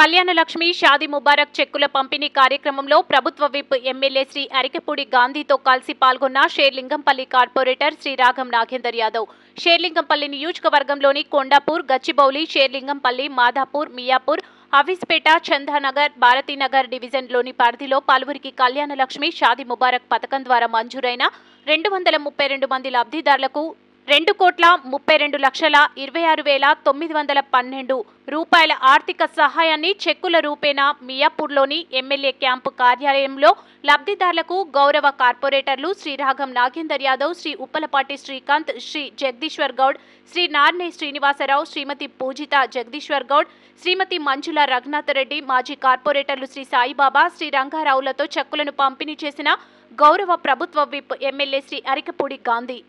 కళ్యాణలక్ష్మి షాది ముబారక్ చెక్కుల పంపిణీ కార్యక్రమంలో ప్రభుత్వ విప్ ఎమ్మెల్యే శ్రీ అరికపూడి గాంధీతో కలిసి పాల్గొన్న షేర్లింగంపల్లి కార్పొరేటర్ శ్రీ రాఘం నాగేందర్ యాదవ్ షేర్లింగంపల్లి నియోజకవర్గంలోని కొండాపూర్ గచ్చిబౌలి షేర్లింగంపల్లి మాధాపూర్ మియాపూర్ అవిస్పేట చందానగర్ భారతీనగర్ డివిజన్లోని పరిధిలో పలువురికి కళ్యాణలక్ష్మి షాది ముబారక్ పథకం ద్వారా మంజూరైన రెండు వందల ముప్పై రెండు మంది లబ్ధిదారులకు రెండు కోట్ల ముప్పై రెండు లక్షల ఇరవై ఆరు వేల తొమ్మిది వందల పన్నెండు రూపాయల ఆర్థిక సహాయాన్ని చెక్కుల రూపేణా మియాపూర్లోని ఎమ్మెల్యే క్యాంపు కార్యాలయంలో లబ్ధిదారులకు గౌరవ కార్పొరేటర్లు శ్రీ రాఘం నాగేందర్ యాదవ్ శ్రీ ఉప్పలపాటి శ్రీకాంత్ శ్రీ జగదీశ్వర్ గౌడ్ శ్రీ నారనే శ్రీనివాసరావు శ్రీమతి పూజిత జగదీశ్వర్ గౌడ్ శ్రీమతి మంజుల రఘునాథరెడ్డి మాజీ కార్పొరేటర్లు శ్రీ సాయిబాబా శ్రీ రంగారావులతో చెక్కులను పంపిణీ చేసిన గౌరవ ప్రభుత్వ విప్ ఎమ్మెల్యే శ్రీ అరికపూడి గాంధీ